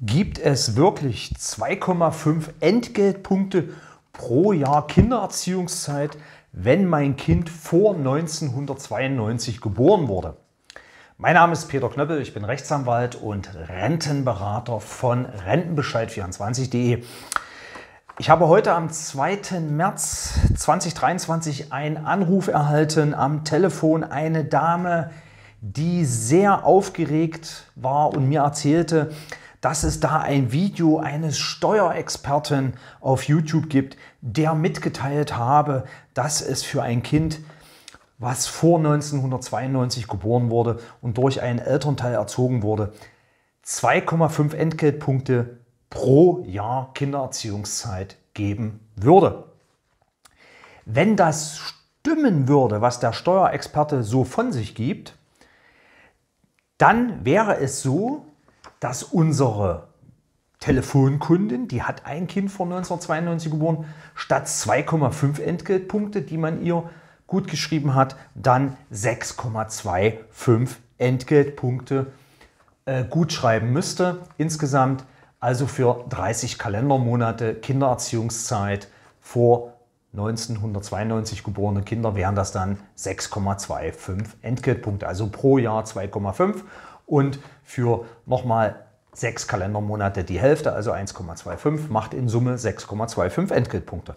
Gibt es wirklich 2,5 Entgeltpunkte pro Jahr Kindererziehungszeit, wenn mein Kind vor 1992 geboren wurde? Mein Name ist Peter Knöppel, ich bin Rechtsanwalt und Rentenberater von Rentenbescheid24.de. Ich habe heute am 2. März 2023 einen Anruf erhalten am Telefon. Eine Dame, die sehr aufgeregt war und mir erzählte, dass es da ein Video eines Steuerexperten auf YouTube gibt, der mitgeteilt habe, dass es für ein Kind, was vor 1992 geboren wurde und durch einen Elternteil erzogen wurde, 2,5 Entgeltpunkte pro Jahr Kindererziehungszeit geben würde. Wenn das stimmen würde, was der Steuerexperte so von sich gibt, dann wäre es so, dass unsere Telefonkundin, die hat ein Kind vor 1992 geboren, statt 2,5 Entgeltpunkte, die man ihr gut geschrieben hat, dann 6,25 Entgeltpunkte äh, gut schreiben müsste. Insgesamt also für 30 Kalendermonate Kindererziehungszeit vor 1992 geborene Kinder wären das dann 6,25 Entgeltpunkte, also pro Jahr 2,5 und für nochmal sechs Kalendermonate die Hälfte, also 1,25, macht in Summe 6,25 Entgeltpunkte.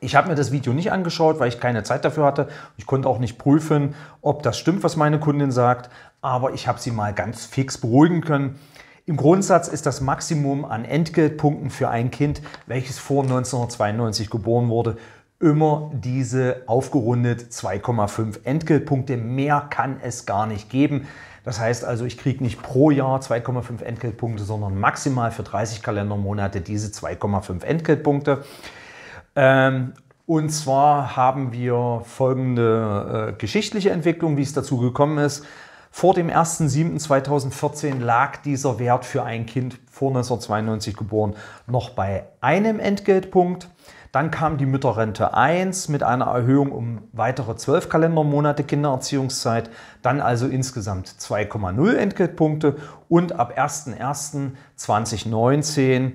Ich habe mir das Video nicht angeschaut, weil ich keine Zeit dafür hatte. Ich konnte auch nicht prüfen, ob das stimmt, was meine Kundin sagt, aber ich habe sie mal ganz fix beruhigen können. Im Grundsatz ist das Maximum an Entgeltpunkten für ein Kind, welches vor 1992 geboren wurde, immer diese aufgerundet 2,5 Entgeltpunkte. Mehr kann es gar nicht geben. Das heißt also, ich kriege nicht pro Jahr 2,5 Entgeltpunkte, sondern maximal für 30 Kalendermonate diese 2,5 Entgeltpunkte. Ähm, und zwar haben wir folgende äh, geschichtliche Entwicklung, wie es dazu gekommen ist. Vor dem 1.7.2014 lag dieser Wert für ein Kind vor 1992 geboren noch bei einem Entgeltpunkt. Dann kam die Mütterrente 1 mit einer Erhöhung um weitere 12 Kalendermonate Kindererziehungszeit, dann also insgesamt 2,0 Entgeltpunkte und ab 01.01.2019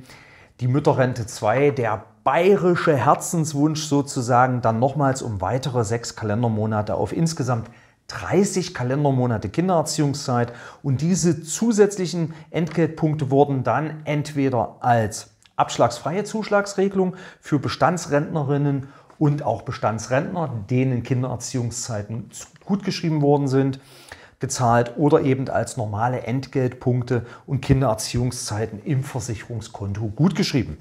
die Mütterrente 2, der bayerische Herzenswunsch sozusagen, dann nochmals um weitere 6 Kalendermonate auf insgesamt 30 Kalendermonate Kindererziehungszeit und diese zusätzlichen Entgeltpunkte wurden dann entweder als abschlagsfreie Zuschlagsregelung für Bestandsrentnerinnen und auch Bestandsrentner, denen Kindererziehungszeiten gutgeschrieben worden sind, gezahlt oder eben als normale Entgeltpunkte und Kindererziehungszeiten im Versicherungskonto gutgeschrieben.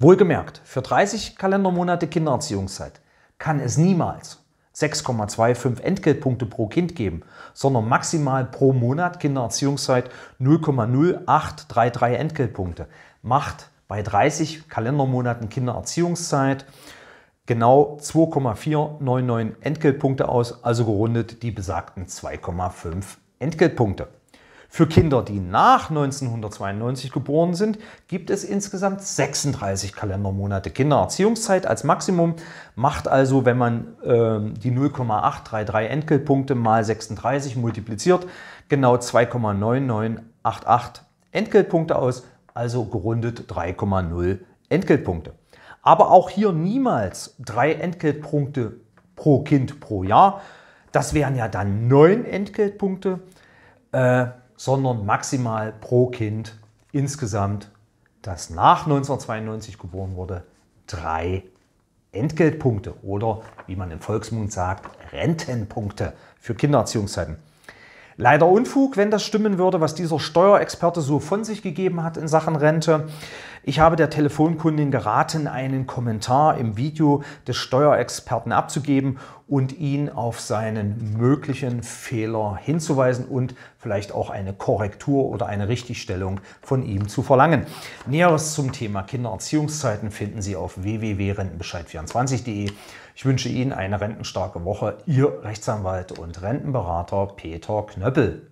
Wohlgemerkt, für 30 Kalendermonate Kindererziehungszeit kann es niemals 6,25 Entgeltpunkte pro Kind geben, sondern maximal pro Monat Kindererziehungszeit 0,0833 Entgeltpunkte. Macht bei 30 Kalendermonaten Kindererziehungszeit genau 2,499 Entgeltpunkte aus, also gerundet die besagten 2,5 Entgeltpunkte. Für Kinder, die nach 1992 geboren sind, gibt es insgesamt 36 Kalendermonate Kindererziehungszeit als Maximum. Macht also, wenn man äh, die 0,833 Entgeltpunkte mal 36 multipliziert, genau 2,9988 Entgeltpunkte aus, also gerundet 3,0 Entgeltpunkte. Aber auch hier niemals drei Entgeltpunkte pro Kind pro Jahr. Das wären ja dann neun Entgeltpunkte. Äh, sondern maximal pro Kind insgesamt, das nach 1992 geboren wurde, drei Entgeltpunkte oder wie man im Volksmund sagt, Rentenpunkte für Kindererziehungszeiten. Leider Unfug, wenn das stimmen würde, was dieser Steuerexperte so von sich gegeben hat in Sachen Rente. Ich habe der Telefonkundin geraten, einen Kommentar im Video des Steuerexperten abzugeben und ihn auf seinen möglichen Fehler hinzuweisen und vielleicht auch eine Korrektur oder eine Richtigstellung von ihm zu verlangen. Näheres zum Thema Kindererziehungszeiten finden Sie auf www.rentenbescheid24.de. Ich wünsche Ihnen eine rentenstarke Woche. Ihr Rechtsanwalt und Rentenberater Peter Knöppel.